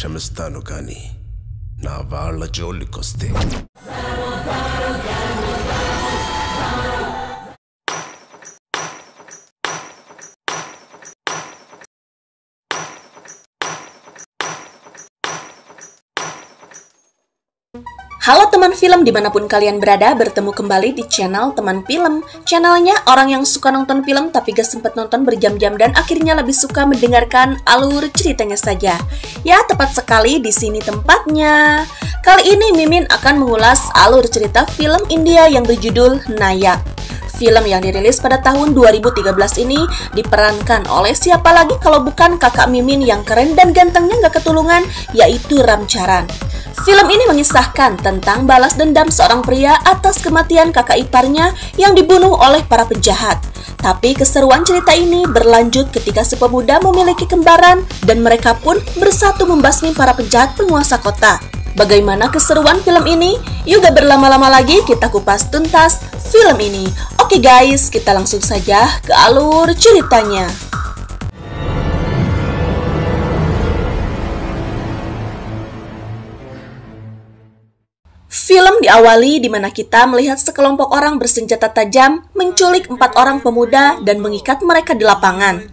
క్షమిస్తాను కానీ నా వాళ్ళ జోలికొస్తే Halo teman film dimanapun kalian berada, bertemu kembali di channel teman film Channelnya orang yang suka nonton film tapi gak sempet nonton berjam-jam dan akhirnya lebih suka mendengarkan alur ceritanya saja Ya tepat sekali di sini tempatnya Kali ini Mimin akan mengulas alur cerita film India yang berjudul Nayak Film yang dirilis pada tahun 2013 ini diperankan oleh siapa lagi kalau bukan kakak Mimin yang keren dan gantengnya nggak ketulungan, yaitu Ramcharan. Film ini mengisahkan tentang balas dendam seorang pria atas kematian kakak iparnya yang dibunuh oleh para penjahat. Tapi keseruan cerita ini berlanjut ketika si pemuda memiliki kembaran dan mereka pun bersatu membasmi para penjahat penguasa kota. Bagaimana keseruan film ini? Yuk gak berlama-lama lagi kita kupas tuntas film ini. Oke guys, kita langsung saja ke alur ceritanya. Film diawali di mana kita melihat sekelompok orang bersenjata tajam menculik empat orang pemuda dan mengikat mereka di lapangan.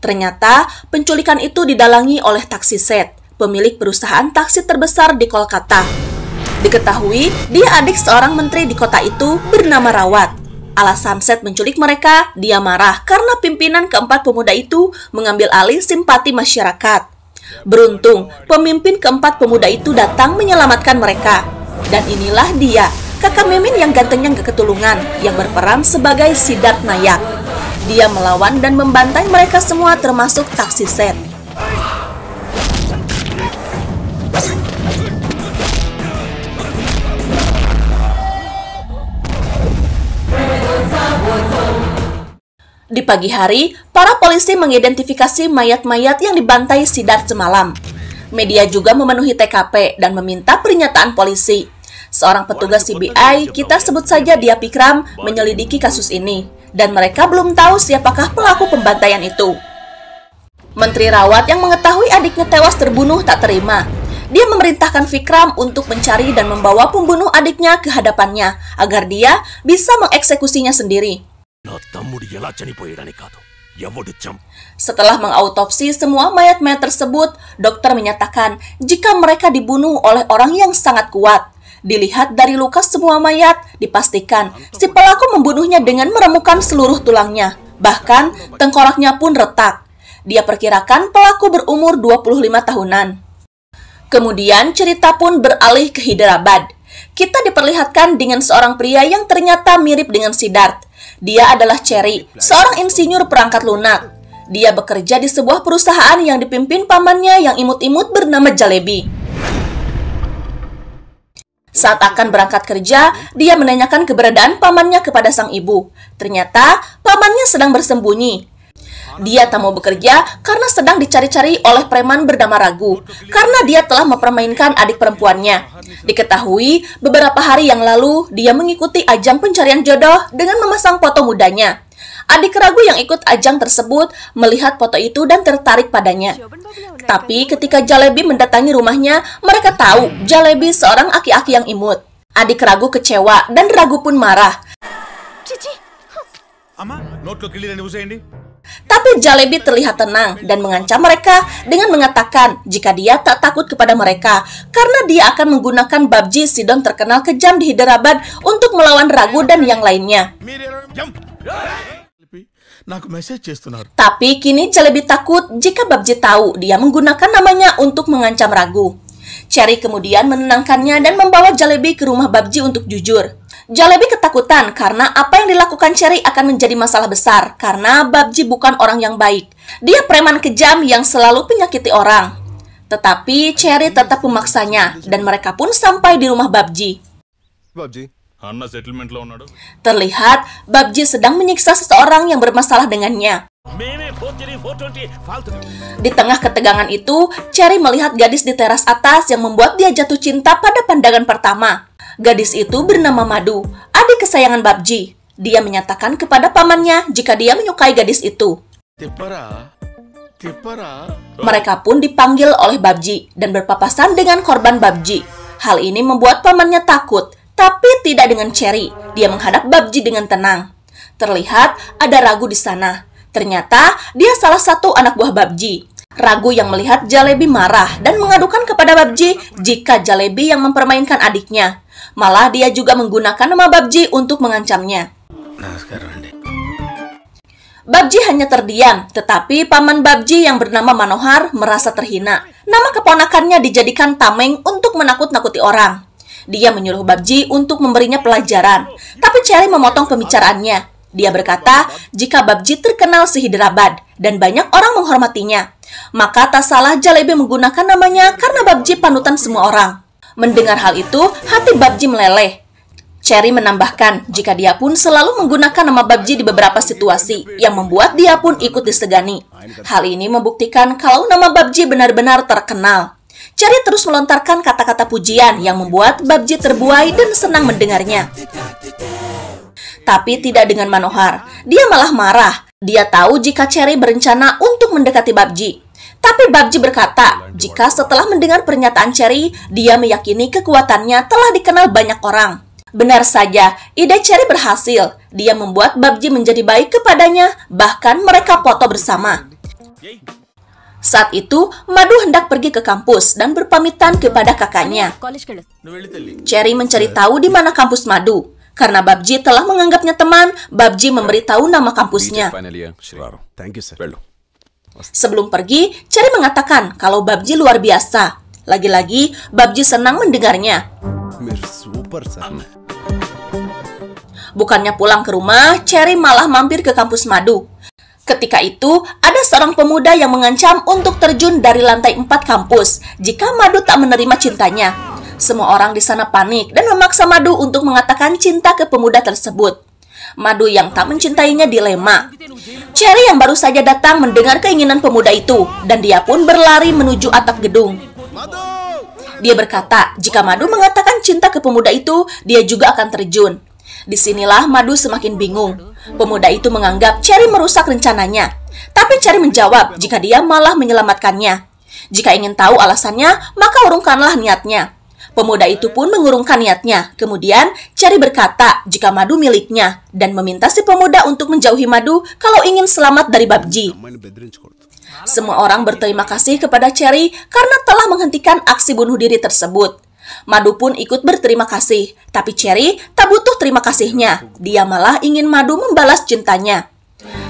Ternyata penculikan itu didalangi oleh taksi set, pemilik perusahaan taksi terbesar di Kolkata. Diketahui, dia adik seorang menteri di kota itu bernama Rawat. Alasan Seth menculik mereka, dia marah karena pimpinan keempat pemuda itu mengambil alih simpati masyarakat. Beruntung, pemimpin keempat pemuda itu datang menyelamatkan mereka. Dan inilah dia, kakak Mimin yang gantengnya gak ketulungan, yang berperan sebagai Sidat Nayak. Dia melawan dan membantai mereka semua termasuk taksi Seth. Di pagi hari, para polisi mengidentifikasi mayat-mayat yang dibantai Sidar semalam. Media juga memenuhi TKP dan meminta pernyataan polisi. Seorang petugas CBI, kita sebut saja dia Pikram, menyelidiki kasus ini. Dan mereka belum tahu siapakah pelaku pembantaian itu. Menteri Rawat yang mengetahui adiknya tewas terbunuh tak terima. Dia memerintahkan Vikram untuk mencari dan membawa pembunuh adiknya ke hadapannya agar dia bisa mengeksekusinya sendiri. Setelah mengautopsi semua mayat-mayat tersebut, dokter menyatakan jika mereka dibunuh oleh orang yang sangat kuat. Dilihat dari luka semua mayat, dipastikan si pelaku membunuhnya dengan meremukan seluruh tulangnya. Bahkan, tengkoraknya pun retak. Dia perkirakan pelaku berumur 25 tahunan. Kemudian cerita pun beralih ke Hyderabad. Kita diperlihatkan dengan seorang pria yang ternyata mirip dengan Sidart. Dia adalah Cherry, seorang insinyur perangkat lunak. Dia bekerja di sebuah perusahaan yang dipimpin pamannya yang imut-imut bernama Jalebi. Saat akan berangkat kerja, dia menanyakan keberadaan pamannya kepada sang ibu. Ternyata, pamannya sedang bersembunyi. Dia tak mau bekerja karena sedang dicari-cari oleh preman bernama Ragu, karena dia telah mempermainkan adik perempuannya. Diketahui, beberapa hari yang lalu, dia mengikuti ajang pencarian jodoh dengan memasang foto mudanya. Adik Ragu yang ikut ajang tersebut melihat foto itu dan tertarik padanya. Tapi ketika Jalebi mendatangi rumahnya, mereka tahu Jalebi seorang aki-aki yang imut. Adik Ragu kecewa dan Ragu pun marah. Cici, kiri dan ibu saya ini? Tapi Jalebi terlihat tenang dan mengancam mereka dengan mengatakan jika dia tak takut kepada mereka karena dia akan menggunakan Babji Sidon terkenal kejam di Hyderabad untuk melawan Ragu dan yang lainnya. Nah, Tapi kini Jalebi takut jika Babji tahu dia menggunakan namanya untuk mengancam Ragu. Cherry kemudian menenangkannya dan membawa Jalebi ke rumah Babji untuk jujur. Jalebi ketakutan karena apa yang dilakukan Cherry akan menjadi masalah besar karena Babji bukan orang yang baik. Dia preman kejam yang selalu menyakiti orang. Tetapi Cherry tetap memaksanya dan mereka pun sampai di rumah Babji. Babji, Terlihat Babji sedang menyiksa seseorang yang bermasalah dengannya. Di tengah ketegangan itu, Cherry melihat gadis di teras atas yang membuat dia jatuh cinta pada pandangan pertama. Gadis itu bernama Madu, adik kesayangan Babji. Dia menyatakan kepada pamannya jika dia menyukai gadis itu. Mereka pun dipanggil oleh Babji dan berpapasan dengan korban Babji. Hal ini membuat pamannya takut, tapi tidak dengan Cherry. Dia menghadap Babji dengan tenang. Terlihat ada ragu di sana. Ternyata dia salah satu anak buah Babji. Ragu yang melihat Jalebi marah dan mengadukan kepada Babji jika Jalebi yang mempermainkan adiknya. Malah dia juga menggunakan nama Babji untuk mengancamnya. Nah, sekarang deh. Babji hanya terdiam, tetapi paman Babji yang bernama Manohar merasa terhina. Nama keponakannya dijadikan tameng untuk menakut-nakuti orang. Dia menyuruh Babji untuk memberinya pelajaran, tapi Cherry memotong pembicaraannya. Dia berkata, jika Babji terkenal sehiderabad dan banyak orang menghormatinya, maka tak salah Jalebi menggunakan namanya karena Babji panutan semua orang. Mendengar hal itu, hati Babji meleleh. Cherry menambahkan, jika dia pun selalu menggunakan nama Babji di beberapa situasi, yang membuat dia pun ikut disegani. Hal ini membuktikan kalau nama Babji benar-benar terkenal. Cherry terus melontarkan kata-kata pujian yang membuat Babji terbuai dan senang mendengarnya tapi tidak dengan Manohar. Dia malah marah. Dia tahu jika Cherry berencana untuk mendekati Babji. Tapi Babji berkata, jika setelah mendengar pernyataan Cherry, dia meyakini kekuatannya telah dikenal banyak orang. Benar saja, ide Cherry berhasil. Dia membuat Babji menjadi baik kepadanya, bahkan mereka foto bersama. Saat itu, Madu hendak pergi ke kampus dan berpamitan kepada kakaknya. Cherry mencari tahu di mana kampus Madu. Karena Babji telah menganggapnya teman, Babji memberitahu nama kampusnya. Sebelum pergi, Cherry mengatakan kalau Babji luar biasa. Lagi-lagi, Babji senang mendengarnya. Hmm. Bukannya pulang ke rumah, Cherry malah mampir ke kampus madu. Ketika itu, ada seorang pemuda yang mengancam untuk terjun dari lantai 4 kampus jika Madu tak menerima cintanya. Semua orang di sana panik dan memaksa Madu untuk mengatakan cinta ke pemuda tersebut. Madu yang tak mencintainya dilema. Cherry yang baru saja datang mendengar keinginan pemuda itu dan dia pun berlari menuju atap gedung. Dia berkata, jika Madu mengatakan cinta ke pemuda itu, dia juga akan terjun. Disinilah Madu semakin bingung. Pemuda itu menganggap Cherry merusak rencananya. Tapi Cherry menjawab jika dia malah menyelamatkannya. Jika ingin tahu alasannya, maka urungkanlah niatnya. Pemuda itu pun mengurungkan niatnya, kemudian Cari berkata jika madu miliknya dan meminta si pemuda untuk menjauhi madu kalau ingin selamat dari Babji. Semua orang berterima kasih kepada Cherry karena telah menghentikan aksi bunuh diri tersebut. Madu pun ikut berterima kasih, tapi Cherry tak butuh terima kasihnya. Dia malah ingin Madu membalas cintanya.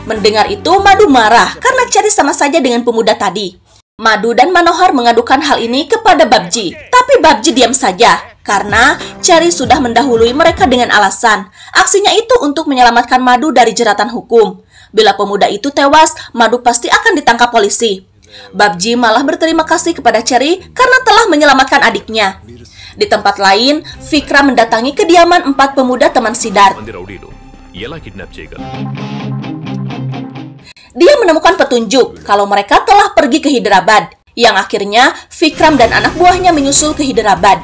Mendengar itu, Madu marah karena Cherry sama saja dengan pemuda tadi. Madu dan Manohar mengadukan hal ini kepada Babji, tapi Babji diam saja karena Cherry sudah mendahului mereka dengan alasan. Aksinya itu untuk menyelamatkan Madu dari jeratan hukum. Bila pemuda itu tewas, Madu pasti akan ditangkap polisi. Babji malah berterima kasih kepada Cherry karena telah menyelamatkan adiknya. Di tempat lain, Fikra mendatangi kediaman empat pemuda teman Sidar dia menemukan petunjuk kalau mereka telah pergi ke Hyderabad, yang akhirnya Vikram dan anak buahnya menyusul ke Hyderabad.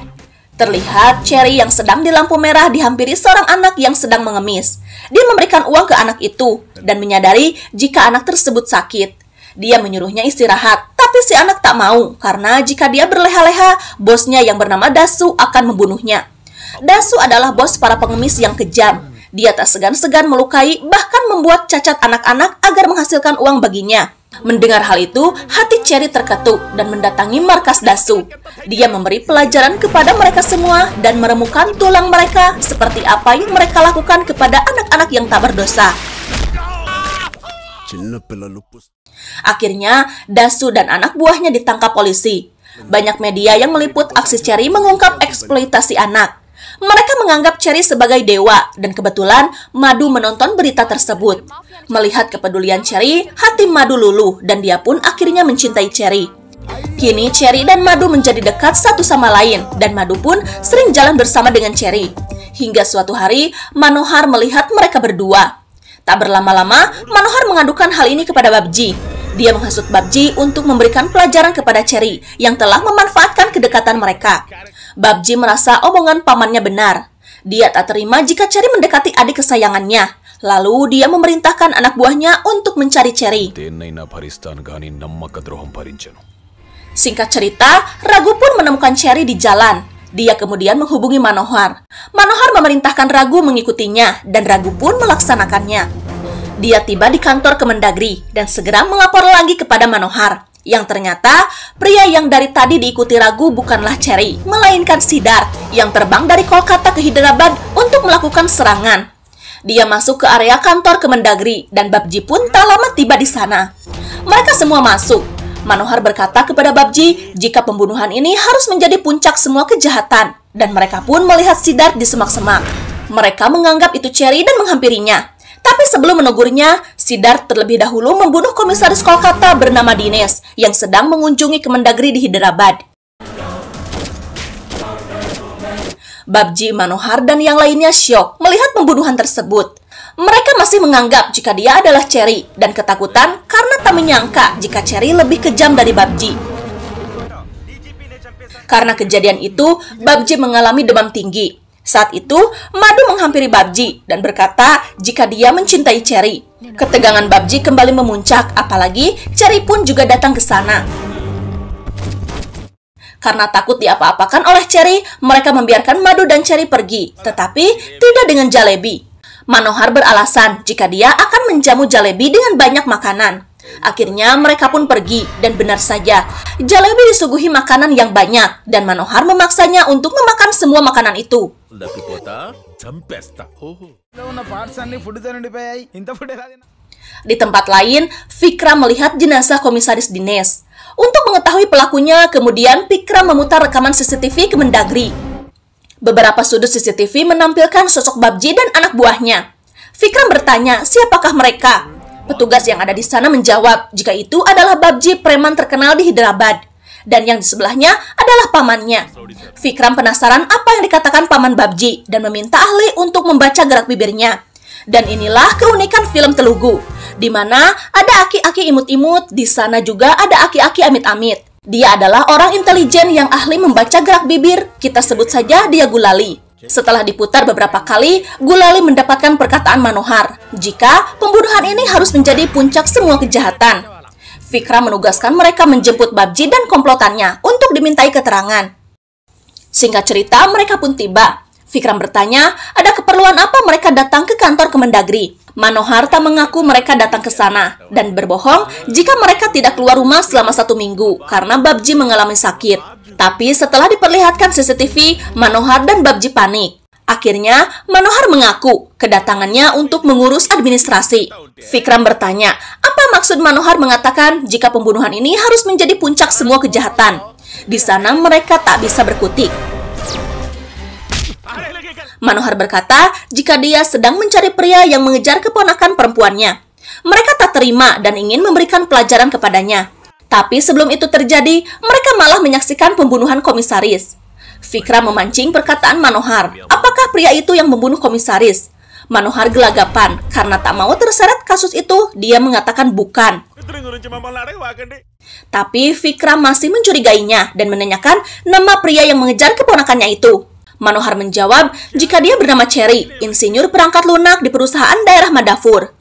Terlihat Cherry yang sedang di lampu merah dihampiri seorang anak yang sedang mengemis. Dia memberikan uang ke anak itu dan menyadari jika anak tersebut sakit. Dia menyuruhnya istirahat, tapi si anak tak mau karena jika dia berleha-leha, bosnya yang bernama Dasu akan membunuhnya. Dasu adalah bos para pengemis yang kejam. Dia tak segan-segan melukai, bahkan membuat cacat anak-anak agar menghasilkan uang baginya. Mendengar hal itu, hati Cherry terketuk dan mendatangi markas Dasu. Dia memberi pelajaran kepada mereka semua dan meremukkan tulang mereka seperti apa yang mereka lakukan kepada anak-anak yang tak berdosa. Akhirnya, Dasu dan anak buahnya ditangkap polisi. Banyak media yang meliput aksi Cherry mengungkap eksploitasi anak. Mereka menganggap Cherry sebagai dewa, dan kebetulan Madu menonton berita tersebut. Melihat kepedulian Cherry, hati Madu luluh, dan dia pun akhirnya mencintai Cherry. Kini Cherry dan Madu menjadi dekat satu sama lain, dan Madu pun sering jalan bersama dengan Cherry. Hingga suatu hari, Manohar melihat mereka berdua. Tak berlama-lama, Manohar mengadukan hal ini kepada Babji, dia menghasut Babji untuk memberikan pelajaran kepada Cherry yang telah memanfaatkan kedekatan mereka. Babji merasa omongan pamannya benar. Dia tak terima jika Cherry mendekati adik kesayangannya. Lalu dia memerintahkan anak buahnya untuk mencari Cherry. Singkat cerita, Ragu pun menemukan Cherry di jalan. Dia kemudian menghubungi Manohar. Manohar memerintahkan Ragu mengikutinya dan Ragu pun melaksanakannya. Dia tiba di kantor Kemendagri dan segera melapor lagi kepada Manohar. Yang ternyata, pria yang dari tadi diikuti ragu bukanlah Cherry, melainkan Sidar yang terbang dari Kolkata ke Hyderabad untuk melakukan serangan. Dia masuk ke area kantor Kemendagri dan Babji pun tak lama tiba di sana. Mereka semua masuk. Manohar berkata kepada Babji jika pembunuhan ini harus menjadi puncak semua kejahatan dan mereka pun melihat Sidar di semak-semak. Mereka menganggap itu Cherry dan menghampirinya. Tapi sebelum menegurnya, Sidar terlebih dahulu membunuh komisaris Kolkata bernama Dines yang sedang mengunjungi Kemendagri di Hyderabad. Babji Manohar dan yang lainnya syok melihat pembunuhan tersebut. Mereka masih menganggap jika dia adalah Cherry dan ketakutan karena tak menyangka jika Cherry lebih kejam dari Babji. Karena kejadian itu, Babji mengalami demam tinggi. Saat itu, Madu menghampiri Babji dan berkata jika dia mencintai Cherry. Ketegangan Babji kembali memuncak, apalagi Cherry pun juga datang ke sana. Karena takut diapa-apakan oleh Cherry, mereka membiarkan Madu dan Cherry pergi, tetapi tidak dengan Jalebi. Manohar beralasan jika dia akan menjamu Jalebi dengan banyak makanan. Akhirnya mereka pun pergi dan benar saja, Jalebi disuguhi makanan yang banyak dan Manohar memaksanya untuk memakan semua makanan itu. Di tempat lain, Fikra melihat jenazah komisaris Dines. Untuk mengetahui pelakunya, kemudian Fikra memutar rekaman CCTV ke Mendagri. Beberapa sudut CCTV menampilkan sosok Babji dan anak buahnya. Fikra bertanya, siapakah mereka? Petugas yang ada di sana menjawab, jika itu adalah Babji preman terkenal di Hyderabad dan yang di sebelahnya adalah pamannya. Vikram penasaran apa yang dikatakan paman Babji dan meminta ahli untuk membaca gerak bibirnya. Dan inilah keunikan film Telugu, di mana ada aki-aki imut-imut, di sana juga ada aki-aki amit-amit. Dia adalah orang intelijen yang ahli membaca gerak bibir, kita sebut saja dia Gulali. Setelah diputar beberapa kali, Gulali mendapatkan perkataan Manohar, jika pembunuhan ini harus menjadi puncak semua kejahatan. Fikra menugaskan mereka menjemput Babji dan komplotannya untuk dimintai keterangan. Singkat cerita, mereka pun tiba. Fikram bertanya, ada keperluan apa mereka datang ke kantor Kemendagri? Manohar tak mengaku mereka datang ke sana dan berbohong jika mereka tidak keluar rumah selama satu minggu karena Babji mengalami sakit. Tapi setelah diperlihatkan CCTV, Manohar dan Babji panik. Akhirnya, Manohar mengaku kedatangannya untuk mengurus administrasi. Vikram bertanya, apa maksud Manohar mengatakan jika pembunuhan ini harus menjadi puncak semua kejahatan? Di sana mereka tak bisa berkutik. Manohar berkata jika dia sedang mencari pria yang mengejar keponakan perempuannya. Mereka tak terima dan ingin memberikan pelajaran kepadanya. Tapi sebelum itu terjadi, mereka malah menyaksikan pembunuhan komisaris. Fikra memancing perkataan Manohar. Apakah pria itu yang membunuh komisaris? Manohar gelagapan karena tak mau terseret kasus itu, dia mengatakan bukan. Tapi Fikra masih mencurigainya dan menanyakan nama pria yang mengejar keponakannya itu. Manohar menjawab jika dia bernama Cherry, insinyur perangkat lunak di perusahaan daerah Madafur.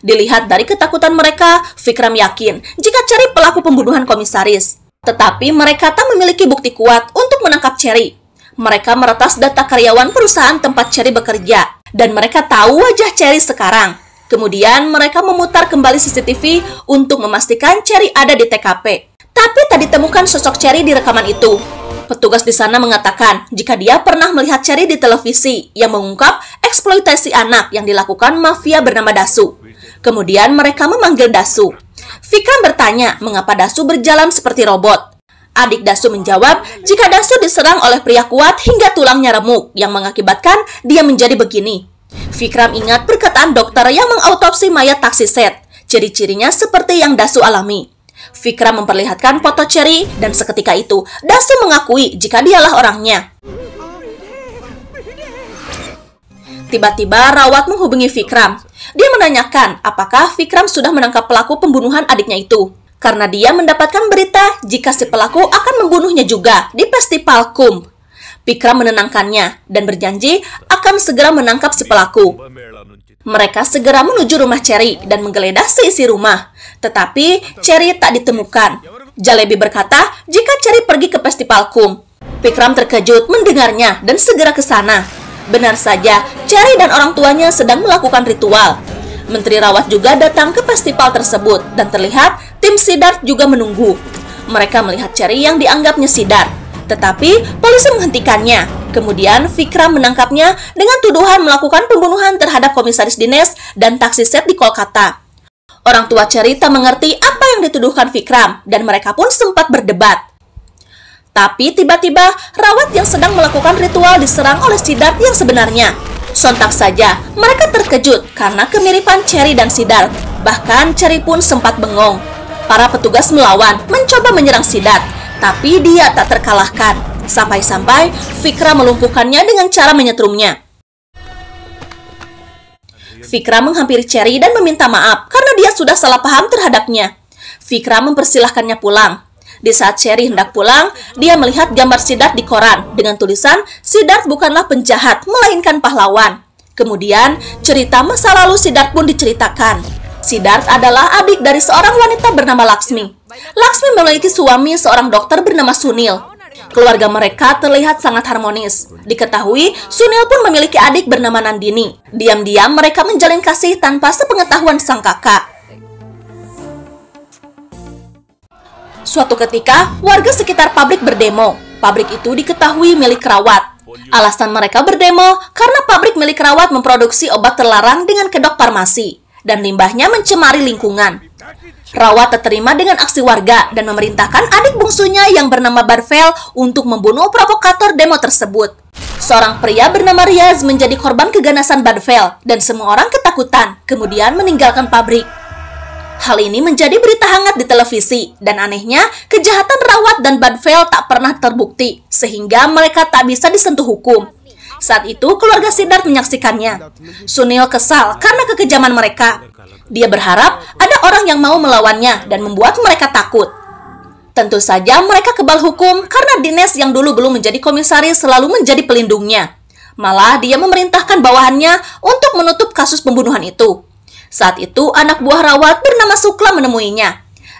Dilihat dari ketakutan mereka, Fikram yakin jika Cherry pelaku pembunuhan komisaris. Tetapi mereka tak memiliki bukti kuat untuk menangkap Cherry. Mereka meretas data karyawan perusahaan tempat Cherry bekerja, dan mereka tahu wajah Cherry sekarang. Kemudian mereka memutar kembali CCTV untuk memastikan Cherry ada di TKP. Tapi tak ditemukan sosok Cherry di rekaman itu. Petugas di sana mengatakan jika dia pernah melihat Cherry di televisi yang mengungkap eksploitasi anak yang dilakukan mafia bernama Dasu. Kemudian mereka memanggil Dasu. Vikram bertanya mengapa Dasu berjalan seperti robot. Adik Dasu menjawab jika Dasu diserang oleh pria kuat hingga tulangnya remuk yang mengakibatkan dia menjadi begini. Vikram ingat perkataan dokter yang mengautopsi mayat taksi set. Ciri-cirinya seperti yang Dasu alami. Vikram memperlihatkan foto Cherry dan seketika itu Dasu mengakui jika dialah orangnya. Tiba-tiba Rawat menghubungi Vikram. Dia menanyakan apakah Vikram sudah menangkap pelaku pembunuhan adiknya itu. Karena dia mendapatkan berita jika si pelaku akan membunuhnya juga di festival Kum. Vikram menenangkannya dan berjanji akan segera menangkap si pelaku. Mereka segera menuju rumah Cherry dan menggeledah seisi rumah. Tetapi Cherry tak ditemukan. Jalebi berkata jika Cherry pergi ke festival Kum. Vikram terkejut mendengarnya dan segera ke sana. Benar saja, Cherry dan orang tuanya sedang melakukan ritual. Menteri Rawat juga datang ke festival tersebut dan terlihat tim Sidart juga menunggu. Mereka melihat Cherry yang dianggapnya Sidart, tetapi polisi menghentikannya. Kemudian Vikram menangkapnya dengan tuduhan melakukan pembunuhan terhadap komisaris Dines dan taksi set di Kolkata. Orang tua Cherry tak mengerti apa yang dituduhkan Vikram dan mereka pun sempat berdebat. Tapi tiba-tiba Rawat yang sedang melakukan ritual diserang oleh Sidar yang sebenarnya. Sontak saja, mereka terkejut karena kemiripan Cherry dan Sidar. Bahkan Cherry pun sempat bengong. Para petugas melawan, mencoba menyerang Sidar, tapi dia tak terkalahkan. Sampai-sampai Fikra melumpuhkannya dengan cara menyetrumnya. Fikra menghampiri Cherry dan meminta maaf karena dia sudah salah paham terhadapnya. Fikra mempersilahkannya pulang, di saat Sherry hendak pulang, dia melihat gambar Sidat di koran dengan tulisan Sidat bukanlah penjahat, melainkan pahlawan. Kemudian, cerita masa lalu Sidat pun diceritakan. Sidat adalah adik dari seorang wanita bernama Laksmi. Laksmi memiliki suami seorang dokter bernama Sunil. Keluarga mereka terlihat sangat harmonis. Diketahui, Sunil pun memiliki adik bernama Nandini. Diam-diam mereka menjalin kasih tanpa sepengetahuan sang kakak. Suatu ketika, warga sekitar pabrik berdemo. Pabrik itu diketahui milik Rawat. Alasan mereka berdemo karena pabrik milik Rawat memproduksi obat terlarang dengan kedok farmasi dan limbahnya mencemari lingkungan. Rawat terima dengan aksi warga dan memerintahkan adik bungsunya yang bernama Barvel untuk membunuh provokator demo tersebut. Seorang pria bernama Riaz menjadi korban keganasan Barvel dan semua orang ketakutan, kemudian meninggalkan pabrik. Hal ini menjadi berita hangat di televisi, dan anehnya, kejahatan Rawat dan Banvel tak pernah terbukti, sehingga mereka tak bisa disentuh hukum. Saat itu, keluarga Sidar menyaksikannya. Sunil kesal karena kekejaman mereka. Dia berharap ada orang yang mau melawannya dan membuat mereka takut. Tentu saja mereka kebal hukum karena Dines yang dulu belum menjadi komisaris selalu menjadi pelindungnya. Malah dia memerintahkan bawahannya untuk menutup kasus pembunuhan itu. Saat itu, anak buah Rawat bernama Sukla menemuinya.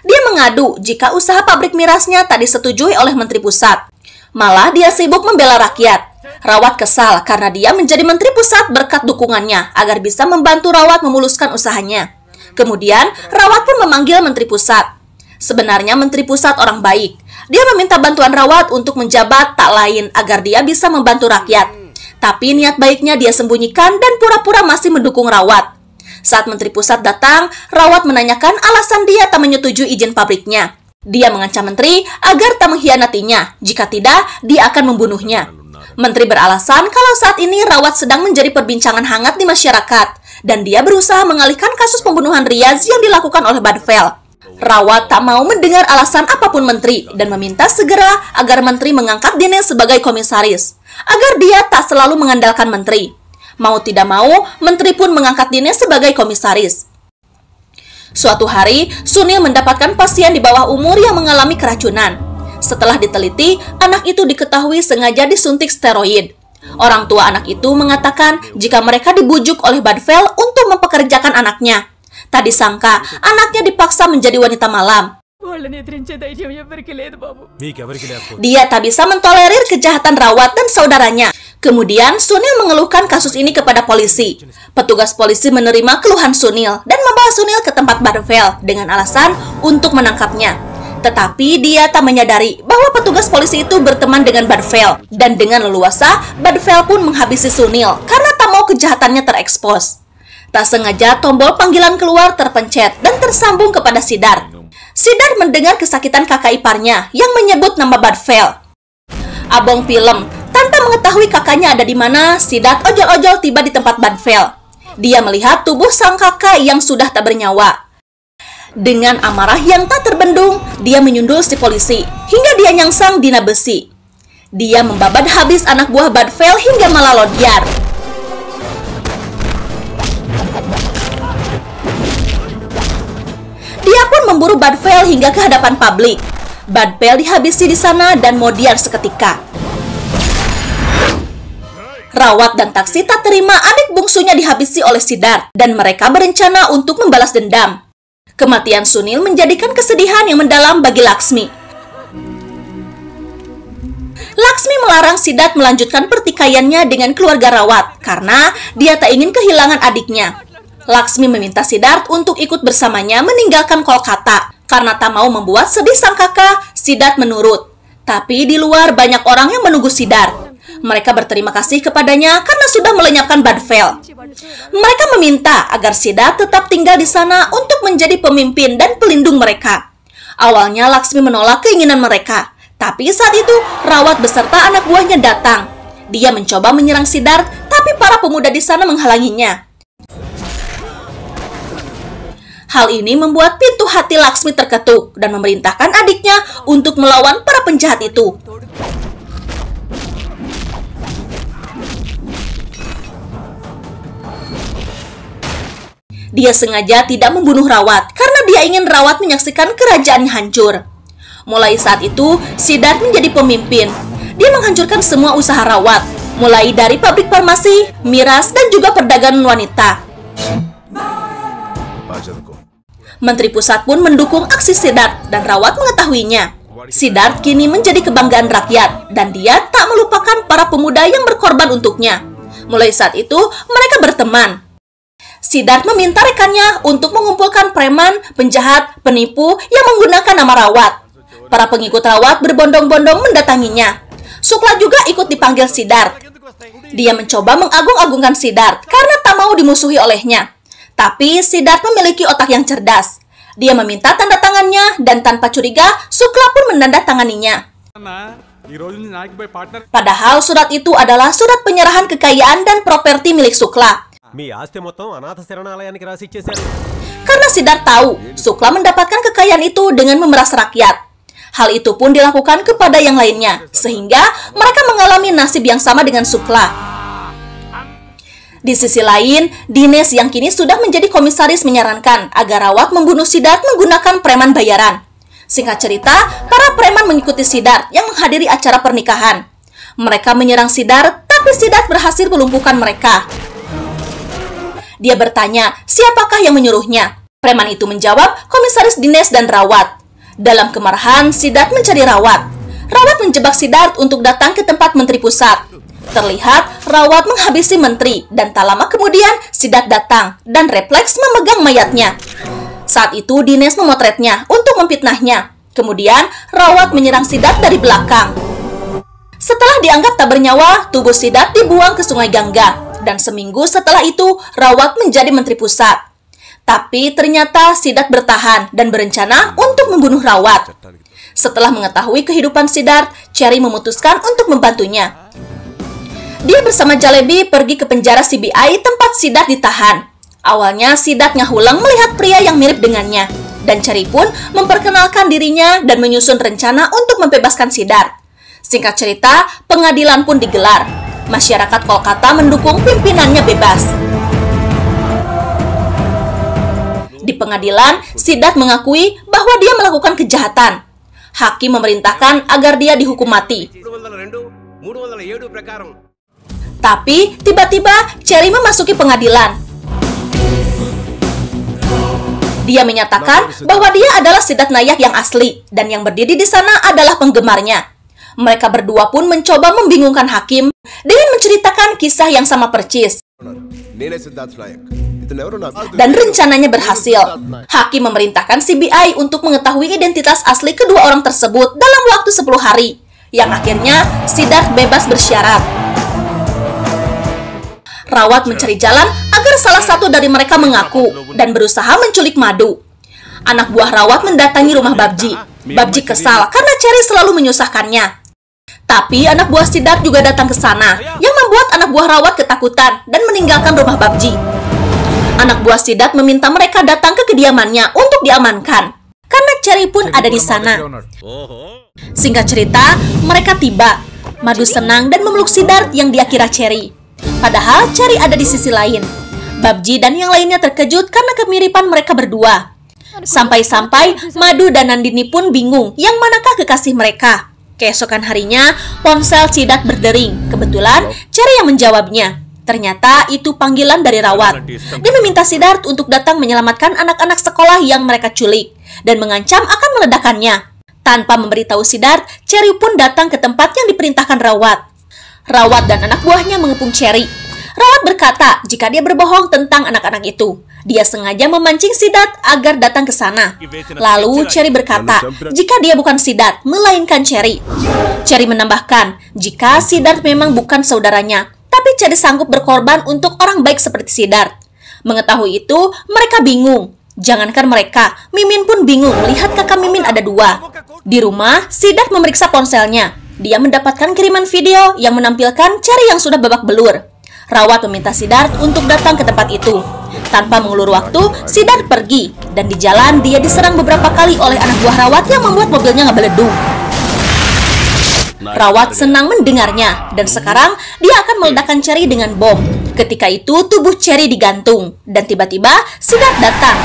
Dia mengadu jika usaha pabrik mirasnya tak disetujui oleh Menteri Pusat. Malah dia sibuk membela rakyat. Rawat kesal karena dia menjadi Menteri Pusat berkat dukungannya agar bisa membantu Rawat memuluskan usahanya. Kemudian, Rawat pun memanggil Menteri Pusat. Sebenarnya Menteri Pusat orang baik. Dia meminta bantuan Rawat untuk menjabat tak lain agar dia bisa membantu rakyat. Tapi niat baiknya dia sembunyikan dan pura-pura masih mendukung Rawat. Saat Menteri Pusat datang, Rawat menanyakan alasan dia tak menyetujui izin pabriknya. Dia mengancam Menteri agar tak mengkhianatinya, jika tidak, dia akan membunuhnya. Menteri beralasan kalau saat ini Rawat sedang menjadi perbincangan hangat di masyarakat, dan dia berusaha mengalihkan kasus pembunuhan Riaz yang dilakukan oleh Badvel. Rawat tak mau mendengar alasan apapun menteri dan meminta segera agar menteri mengangkat Deneng sebagai komisaris, agar dia tak selalu mengandalkan menteri. Mau tidak mau, menteri pun mengangkat dirinya sebagai komisaris. Suatu hari, Sunil mendapatkan pasien di bawah umur yang mengalami keracunan. Setelah diteliti, anak itu diketahui sengaja disuntik steroid. Orang tua anak itu mengatakan jika mereka dibujuk oleh Badvel untuk mempekerjakan anaknya. Tak disangka, anaknya dipaksa menjadi wanita malam. Dia tak bisa mentolerir kejahatan Rawat dan saudaranya Kemudian, Sunil mengeluhkan kasus ini kepada polisi. Petugas polisi menerima keluhan Sunil dan membawa Sunil ke tempat Barvel dengan alasan untuk menangkapnya. Tetapi dia tak menyadari bahwa petugas polisi itu berteman dengan Barvel dan dengan leluasa Barvel pun menghabisi Sunil karena tak mau kejahatannya terekspos. Tak sengaja tombol panggilan keluar terpencet dan tersambung kepada Sidar. Sidar mendengar kesakitan kakak iparnya yang menyebut nama Barvel. Abong Film tanpa mengetahui kakaknya ada di mana, Sidat ojol-ojol tiba di tempat Badvel. Dia melihat tubuh sang kakak yang sudah tak bernyawa. Dengan amarah yang tak terbendung, dia menyundul si polisi hingga dia nyangsang dina besi. Dia membabat habis anak buah Badvel hingga malah lodiar. Dia pun memburu Badvel hingga ke hadapan publik. Badvel dihabisi di sana dan Modiar seketika. Rawat dan Taksi tak terima adik bungsunya dihabisi oleh Sidar dan mereka berencana untuk membalas dendam. Kematian Sunil menjadikan kesedihan yang mendalam bagi Laksmi. Laksmi melarang Sidat melanjutkan pertikaiannya dengan keluarga Rawat karena dia tak ingin kehilangan adiknya. Laksmi meminta Sidat untuk ikut bersamanya meninggalkan Kolkata karena tak mau membuat sedih sang kakak, Sidat menurut. Tapi di luar banyak orang yang menunggu Sidat. Mereka berterima kasih kepadanya karena sudah melenyapkan Badvel. Mereka meminta agar Sida tetap tinggal di sana untuk menjadi pemimpin dan pelindung mereka. Awalnya Laksmi menolak keinginan mereka, tapi saat itu Rawat beserta anak buahnya datang. Dia mencoba menyerang Sidar, tapi para pemuda di sana menghalanginya. Hal ini membuat pintu hati Laksmi terketuk dan memerintahkan adiknya untuk melawan para penjahat itu. Dia sengaja tidak membunuh Rawat karena dia ingin Rawat menyaksikan kerajaannya hancur. Mulai saat itu, Sidat menjadi pemimpin. Dia menghancurkan semua usaha Rawat, mulai dari pabrik farmasi, miras, dan juga perdagangan wanita. Menteri Pusat pun mendukung aksi Sidat dan Rawat mengetahuinya. Sidat kini menjadi kebanggaan rakyat dan dia tak melupakan para pemuda yang berkorban untuknya. Mulai saat itu, mereka berteman. Sidart meminta rekannya untuk mengumpulkan preman, penjahat, penipu yang menggunakan nama Rawat. Para pengikut Rawat berbondong-bondong mendatanginya. Sukla juga ikut dipanggil Sidart. Dia mencoba mengagung-agungkan Sidart karena tak mau dimusuhi olehnya. Tapi Sidart memiliki otak yang cerdas. Dia meminta tanda tangannya dan tanpa curiga Sukla pun menandatanganinya. Padahal surat itu adalah surat penyerahan kekayaan dan properti milik Sukla. Karena Sidar tahu, Sukla mendapatkan kekayaan itu dengan memeras rakyat. Hal itu pun dilakukan kepada yang lainnya, sehingga mereka mengalami nasib yang sama dengan Sukla. Di sisi lain, Dines yang kini sudah menjadi komisaris menyarankan agar Rawat membunuh Sidat menggunakan preman bayaran. Singkat cerita, para preman mengikuti Sidat yang menghadiri acara pernikahan. Mereka menyerang Sidat, tapi Sidat berhasil melumpuhkan mereka. Dia bertanya, siapakah yang menyuruhnya? Preman itu menjawab, komisaris Dines dan Rawat. Dalam kemarahan, Sidat mencari Rawat. Rawat menjebak Sidat untuk datang ke tempat menteri pusat. Terlihat, Rawat menghabisi menteri, dan tak lama kemudian, Sidat datang dan refleks memegang mayatnya. Saat itu, Dines memotretnya untuk memfitnahnya. Kemudian, Rawat menyerang Sidat dari belakang. Setelah dianggap tak bernyawa, tubuh Sidat dibuang ke sungai Gangga dan seminggu setelah itu Rawat menjadi menteri pusat. Tapi ternyata Sidat bertahan dan berencana untuk membunuh Rawat. Setelah mengetahui kehidupan Sidat, Cherry memutuskan untuk membantunya. Dia bersama Jalebi pergi ke penjara CBI tempat Sidat ditahan. Awalnya Sidat Ngahulang melihat pria yang mirip dengannya dan Cherry pun memperkenalkan dirinya dan menyusun rencana untuk membebaskan Sidat. Singkat cerita, pengadilan pun digelar masyarakat Kolkata mendukung pimpinannya bebas. Di pengadilan, Sidat mengakui bahwa dia melakukan kejahatan. Hakim memerintahkan agar dia dihukum mati. Tapi, tiba-tiba Cherry memasuki pengadilan. Dia menyatakan bahwa dia adalah Sidat Nayak yang asli dan yang berdiri di sana adalah penggemarnya. Mereka berdua pun mencoba membingungkan hakim dengan menceritakan kisah yang sama percis. Dan rencananya berhasil. Hakim memerintahkan CBI untuk mengetahui identitas asli kedua orang tersebut dalam waktu 10 hari. Yang akhirnya, Siddharth bebas bersyarat. Rawat mencari jalan agar salah satu dari mereka mengaku dan berusaha menculik madu. Anak buah Rawat mendatangi rumah Babji. Babji kesal karena Cherry selalu menyusahkannya. Tapi anak buah Sidar juga datang ke sana, yang membuat anak buah Rawat ketakutan dan meninggalkan rumah Babji. Anak buah Sidat meminta mereka datang ke kediamannya untuk diamankan, karena Cherry pun ada di sana. Singkat cerita, mereka tiba. Madu senang dan memeluk Sidar yang dia kira Cherry. Padahal Cherry ada di sisi lain. Babji dan yang lainnya terkejut karena kemiripan mereka berdua. Sampai-sampai Madu dan Nandini pun bingung yang manakah kekasih mereka. Keesokan harinya, ponsel Cidat berdering. Kebetulan, Cherry yang menjawabnya. Ternyata itu panggilan dari Rawat. Dia meminta Sidart untuk datang menyelamatkan anak-anak sekolah yang mereka culik dan mengancam akan meledakannya. Tanpa memberitahu Sidart, Cherry pun datang ke tempat yang diperintahkan Rawat. Rawat dan anak buahnya mengepung Cherry Rawat berkata jika dia berbohong tentang anak-anak itu. Dia sengaja memancing Sidat agar datang ke sana. Lalu Cherry berkata, jika dia bukan Sidat, melainkan Cherry. Cherry menambahkan, jika Sidat memang bukan saudaranya, tapi Cherry sanggup berkorban untuk orang baik seperti Sidat. Mengetahui itu, mereka bingung. Jangankan mereka, Mimin pun bingung melihat kakak Mimin ada dua. Di rumah, Sidat memeriksa ponselnya. Dia mendapatkan kiriman video yang menampilkan Cherry yang sudah babak belur. Rawat meminta Sidart untuk datang ke tempat itu. Tanpa mengulur waktu, Sidart pergi. Dan di jalan, dia diserang beberapa kali oleh anak buah Rawat yang membuat mobilnya ngebeledung. Nah, Rawat senang mendengarnya, dan sekarang dia akan meledakkan Cherry dengan bom. Ketika itu, tubuh Cherry digantung, dan tiba-tiba Sidart datang.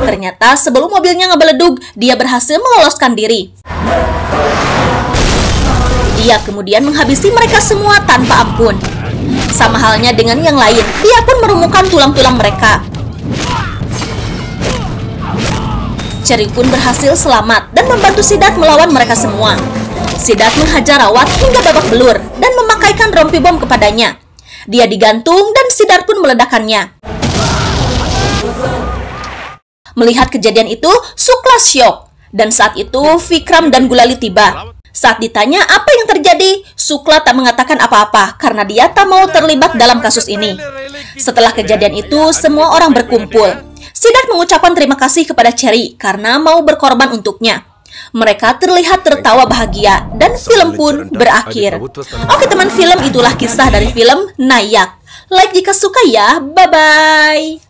Ternyata sebelum mobilnya ngebeledug, dia berhasil meloloskan diri. Ia kemudian menghabisi mereka semua tanpa ampun. Sama halnya dengan yang lain, ia pun merumukan tulang-tulang mereka. Cherry pun berhasil selamat dan membantu Sidat melawan mereka semua. Sidat menghajar Rawat hingga babak belur dan memakaikan rompi bom kepadanya. Dia digantung dan Sidat pun meledakannya. Melihat kejadian itu, Sukla syok. Dan saat itu, Vikram dan Gulali tiba. Saat ditanya apa yang terjadi, Sukla tak mengatakan apa-apa karena dia tak mau terlibat dalam kasus ini. Setelah kejadian itu, semua orang berkumpul. Sidat mengucapkan terima kasih kepada Cherry karena mau berkorban untuknya. Mereka terlihat tertawa bahagia dan film pun berakhir. Oke teman film, itulah kisah dari film Nayak. Like jika suka ya, bye-bye!